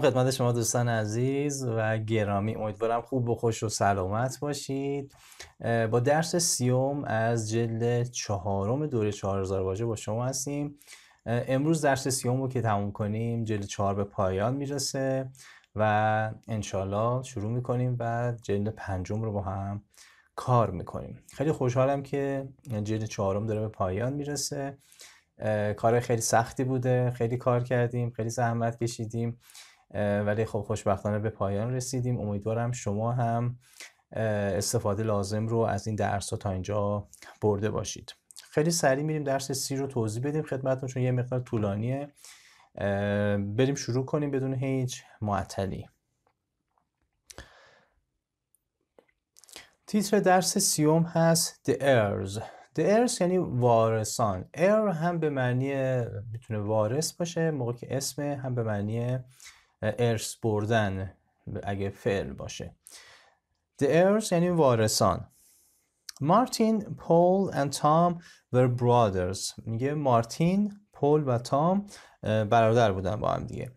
خدمت شما دوستان عزیز و گرامی امیدوارم خوب و خوش و سلامت باشید با درس سیوم از جلد چهارم دوره 4000 واژه با شما هستیم امروز درس سیوم رو که تموم کنیم جلد چهار به پایان میرسه و انشالله شروع میکنیم و جلد پنجم رو با هم کار میکنیم خیلی خوشحالم که جلد چهارم داره به پایان میرسه کار خیلی سختی بوده خیلی کار کردیم خیلی زحمت کشیدیم ولی خب خوشبختانه به پایان رسیدیم امیدوارم شما هم استفاده لازم رو از این درس ها تا اینجا برده باشید خیلی سریع میریم درس سی رو توضیح بدیم خدمتتون چون یه مقدار طولانیه بریم شروع کنیم بدون هیچ معطلی تیتر درس سیوم هست The Heirs The Heirs یعنی وارثان Heir هم به معنی میتونه وارث باشه موقع که اسم هم به معنی ارث بردن اگه فعل باشه The heirs یعنی وارثان مارتین، پول و تام were brothers میگه مارتین، پول و تام برادر بودن با هم دیگه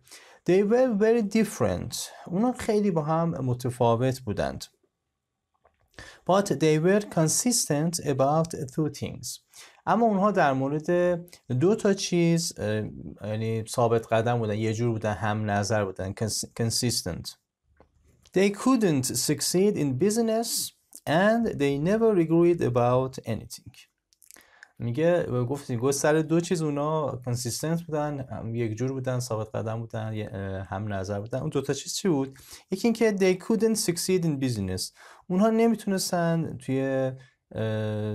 They were very different اونا خیلی با هم متفاوت بودند But they were consistent about two things اما اونها در مورد دو تا چیز یعنی ثابت قدم بودن یه جور بودن هم نظر بودن consistent they couldn't succeed in business and they never regret about anything میگه گفتیم گفت سر دو چیز اونا کنسیستنت بودن یک جور بودن ثابت قدم بودن هم نظر بودن اون دو تا چیز چی بود یکی اینکه they couldn't succeed in business اونها نمیتونستن توی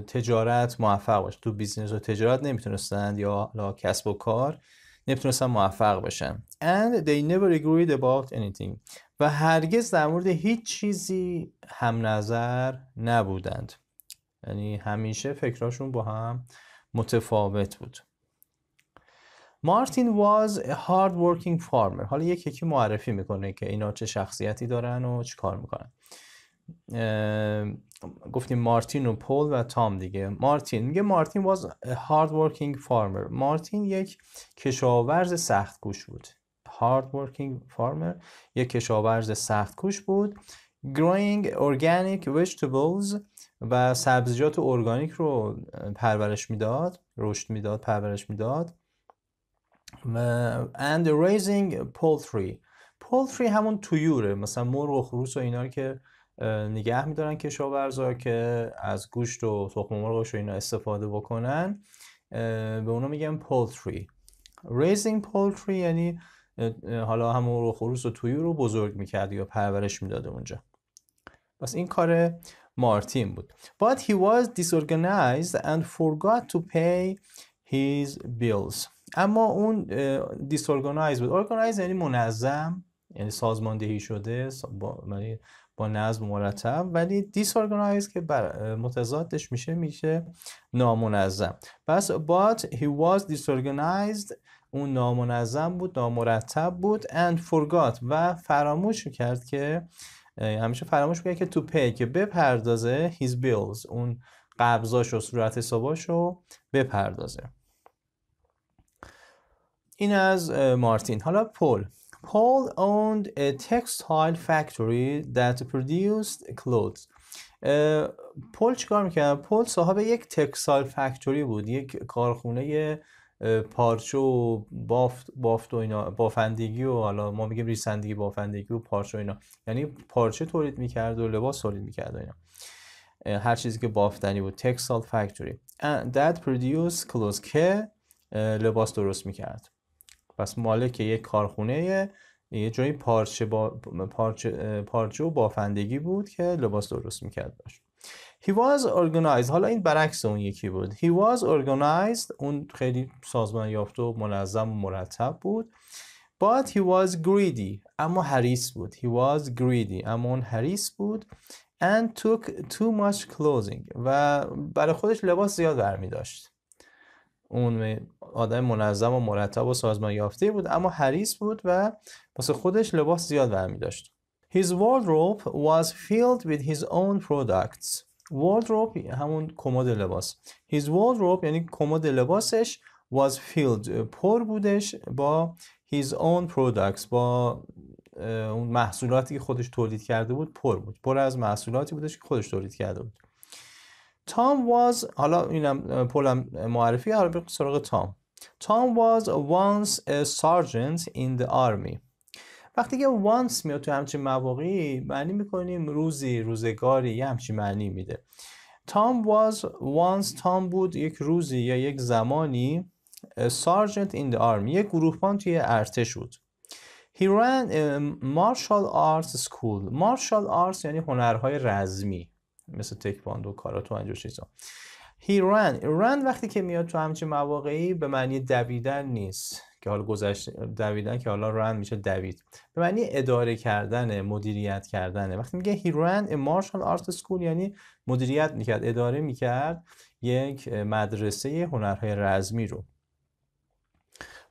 تجارت موفق باش تو بیزینس و تجارت نمیتونستند یا لا کسب و کار نمیتونستن موفق باشن and they never agreed about anything و هرگز در مورد هیچ چیزی هم نظر نبودند یعنی همیشه فکراشون با هم متفاوت بود مارتین was a hard working farmer حالا یک یکی معرفی میکنه که اینا چه شخصیتی دارن و چه کار میکنن گفتیم مارتین و پول و تام دیگه مارتین میگه مارتین was a hard working مارتین یک کشاورز سخت کوش بود hard working farmer یک کشاورز سخت کوش بود growing organic vegetables و سبزیجات ارگانیک رو پرورش میداد رشد میداد پرورش میداد and raising poultry poultry همون تویوره مثلا مرغ و خروس و اینا که نگه میدارن کشاورزا که از گوشت و تخم مرغش و اینا استفاده بکنن به اونو میگن پولتری ریزینگ پولتری یعنی حالا هم رو خروس و تویو رو بزرگ میکرد یا پرورش میداده اونجا پس این کار مارتین بود but he was disorganized and forgot to pay his bills اما اون disorganized بود organized یعنی منظم یعنی سازماندهی شده یعنی با نظم مرتب ولی دیسورگنایز که بر متضادش میشه میشه نامنظم پس but he was disorganized اون نامنظم بود نامرتب بود and forgot و فراموش کرد که همیشه فراموش کرد که تو پی که بپردازه his bills اون قبضاش و صورت حساباش رو بپردازه این از مارتین حالا پل Paul owned a textile factory that produced clothes. پل چیکار میکرد؟ پل صاحب یک تکسال فکتوری بود یک کارخونه پارچه و بافت, بافت و اینا بافندگی و حالا ما میگیم ریسندگی بافندگی و پارچه و اینا یعنی پارچه تولید میکرد و لباس تولید میکرد و اینا هر چیزی که بافتنی بود تکسال فکتوری that produce کلوز که لباس درست میکرد پس مالک یک کارخونه یه جایی پارچه, با... پارچه... پارچه و بافندگی بود که لباس درست میکرد باش He was organized حالا این برعکس اون یکی بود He was organized اون خیلی سازمان یافته و منظم و مرتب بود But he was greedy اما حریص بود He was greedy اما اون حریص بود And took too much clothing و برای خودش لباس زیاد برمی داشت اون آدم منظم و مرتب و سازمان یافته بود اما حریص بود و واسه خودش لباس زیاد برمی داشت His wardrobe was filled with his own products wardrobe همون کمد لباس His wardrobe یعنی کمد لباسش was filled پر بودش با his own products با اون محصولاتی که خودش تولید کرده بود پر بود پر از محصولاتی بودش که خودش تولید کرده بود تام واز حالا اینم پولم معرفی حالا به سراغ تام تام واز once a sergeant in the army وقتی که once میاد تو همچین مواقعی معنی میکنیم روزی روزگاری یه همچین معنی میده تام واز once تام بود یک روزی یا یک زمانی سارجنت in the army یک گروهبان توی ارتش بود He ran a martial arts school Martial arts یعنی هنرهای رزمی مثل تکواندو کاراتو و چیزا هی رن رن وقتی که میاد تو همچین مواقعی به معنی دویدن نیست که حالا گذشت دویدن که حالا رن میشه دوید به معنی اداره کردن مدیریت کردنه وقتی میگه هی رن مارشال آرت سکول یعنی مدیریت میکرد اداره میکرد یک مدرسه هنرهای رزمی رو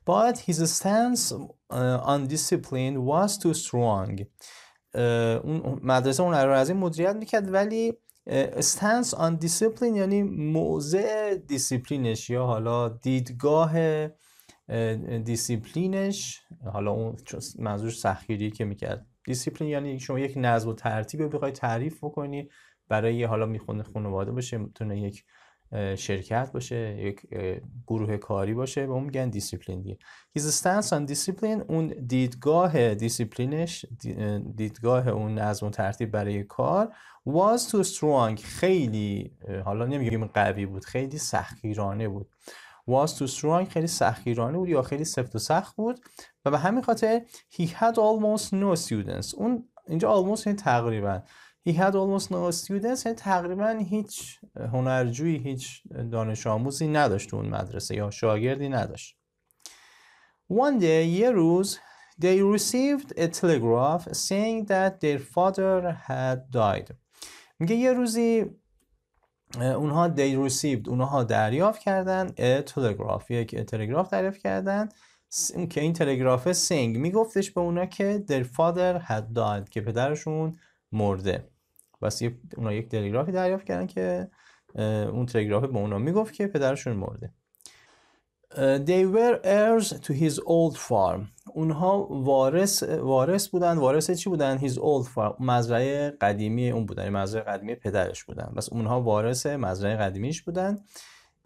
But his stance uh, on discipline was too strong. اون مدرسه اون رو از این مدیریت میکرد ولی استنس آن دیسپلین یعنی موضع دیسیپلینش یا حالا دیدگاه دیسیپلینش حالا اون منظور سخیری که میکرد دیسپلین یعنی شما یک نظم و ترتیب رو بخوای تعریف بکنی برای حالا میخونه خانواده باشه میتونه یک شرکت باشه یک گروه کاری باشه به اون میگن دیسیپلین دیگه his stance on discipline اون دیدگاه دیسیپلینش دیدگاه اون نظم و ترتیب برای کار was too strong خیلی حالا نمیگیم قوی بود خیلی سختگیرانه بود was too strong خیلی سختگیرانه بود یا خیلی سفت و سخت بود و به همین خاطر he had almost no students اون اینجا almost یعنی تقریبا He had almost no students تقریبا هیچ هنرجویی هیچ دانش آموزی نداشت اون مدرسه یا شاگردی نداشت One day یه روز They received a telegraph saying that their father had died میگه یه روزی اونها they received اونها دریافت کردن a telegraph یک تلگراف دریافت کردن که این تلگراف سینگ میگفتش به اونا که their father had died که پدرشون مرده بس یک اونا یک تلگرافی دریافت کردن که اون تلگراف به اونا میگفت که پدرشون مرده They were heirs to his old farm اونها وارث وارث بودن وارث چی بودن his old farm مزرعه قدیمی اون بودن یعنی مزرعه قدیمی پدرش بودن بس اونها وارث مزرعه قدیمیش بودن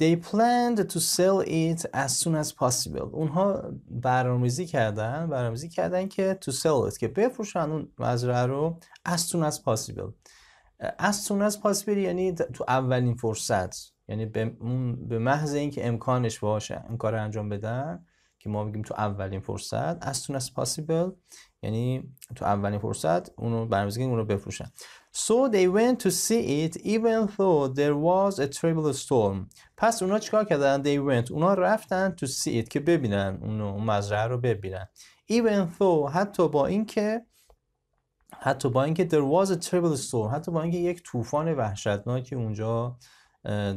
They planned to sell it as soon as possible. اونها برنامه‌ریزی کردن، برنامه‌ریزی کردن که to sell it که بفروشن اون مزرعه رو as soon as possible. از سون از پاس بری یعنی تو اولین فرصت یعنی به, محض اینکه امکانش باشه این کار انجام بدن که ما بگیم تو اولین فرصت as soon as possible یعنی تو اولین فرصت اونو برنامه‌ریزی اونو بفروشن so they went to see it even though there was a terrible storm پس اونا چکار کردن they went اونا رفتن to see it که ببینن اونو اون مزرعه رو ببینن even though حتی با اینکه حتی با اینکه there was a terrible حتی با اینکه یک طوفان وحشتناکی اونجا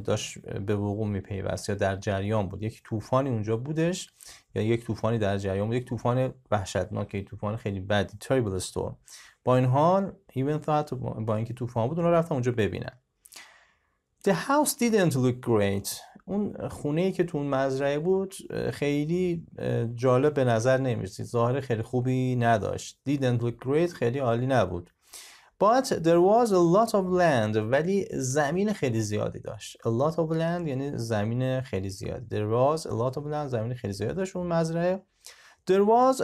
داشت به وقوع میپیوست یا در جریان بود یک طوفانی اونجا بودش یا یک طوفانی در جریان بود یک طوفان وحشتناک یک طوفان خیلی بدی terrible استور. با این حال even حتی با اینکه طوفان بود اونا رفتن اونجا ببینن The house didn't look great اون خونه ای که تو اون مزرعه بود خیلی جالب به نظر نمیرسید ظاهر خیلی خوبی نداشت didn't look great خیلی عالی نبود But there was a lot of land ولی زمین خیلی زیادی داشت A lot of land یعنی زمین خیلی زیاد There was a lot of land زمین خیلی زیاد داشت اون مزرعه There was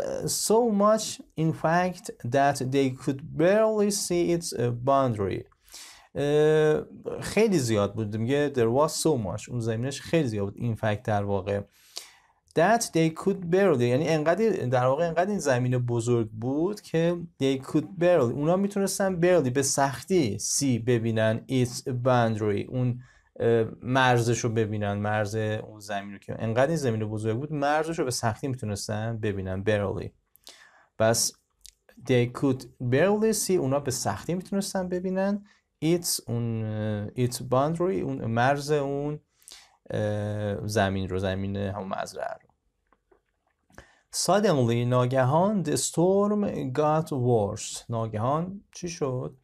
so much in fact that they could barely see its boundary خیلی زیاد بود میگه there was so much اون زمینش خیلی زیاد بود این فکت در واقع that they could barely یعنی انقدر در واقع انقدر این زمین بزرگ بود که they could barely اونا میتونستن barely به سختی سی ببینن its boundary اون مرزش رو ببینن مرز اون زمین که انقدر این زمین بزرگ بود مرزش رو به سختی میتونستن ببینن barely بس they could barely see اونا به سختی میتونستن ببینن ایتس اون ایتس باندری اون مرز اون زمین رو زمین هم مزرعه رو suddenly ناگهان the storm got worse ناگهان چی شد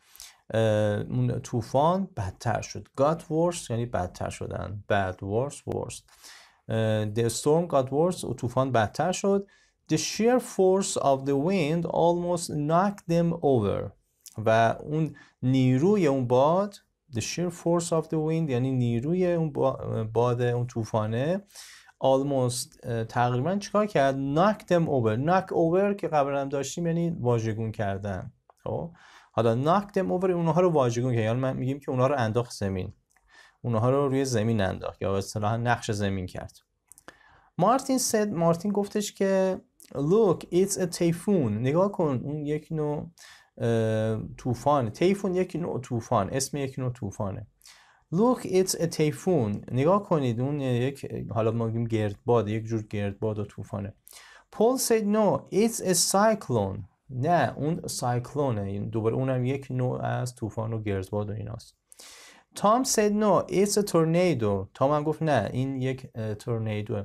اون طوفان بدتر شد got worse یعنی بدتر شدن bad worse worse the storm got worse و طوفان بدتر شد the sheer force of the wind almost knocked them over و اون نیروی اون باد the sheer force of the wind یعنی نیروی اون باد اون طوفانه almost تقریبا چیکار کرد knock them over knock over که قبلا هم داشتیم یعنی واژگون کردن خب حالا knock them over اونها رو واژگون کرد یعنی من میگیم که اونها رو انداخت زمین اونها رو روی زمین انداخت یا اصطلاحا نقش زمین کرد مارتین سد مارتین گفتش که look it's a typhoon نگاه کن اون یک نوع طوفان تیفون یک نوع طوفان اسم یک نوع طوفانه Look it's a typhoon نگاه کنید اون یک حالا ما میگیم گردباد یک جور گردباد و طوفانه Paul said no it's a cyclone نه اون سایکلونه دوباره اونم یک نوع از طوفان و گردباد و ایناست Tom said no it's a tornado Tom هم گفت نه این یک تورنیدو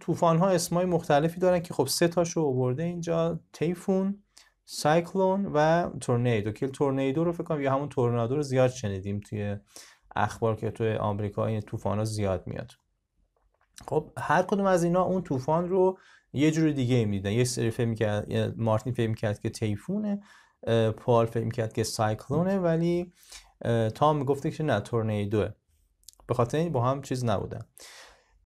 طوفان ها اسمای مختلفی دارن که خب سه تاشو آورده اینجا تیفون سایکلون و تورنیدو که تورنیدو رو فکر کنم یا همون تورنادو رو زیاد شنیدیم توی اخبار که توی آمریکا این طوفان زیاد میاد خب هر کدوم از اینا اون طوفان رو یه جور دیگه میدن یه سری فکر کرد مارتین فکر کرد که تیفونه پال فکر کرد که سایکلونه ولی تام میگفته که نه تورنیدوه به خاطر این با هم چیز نبودن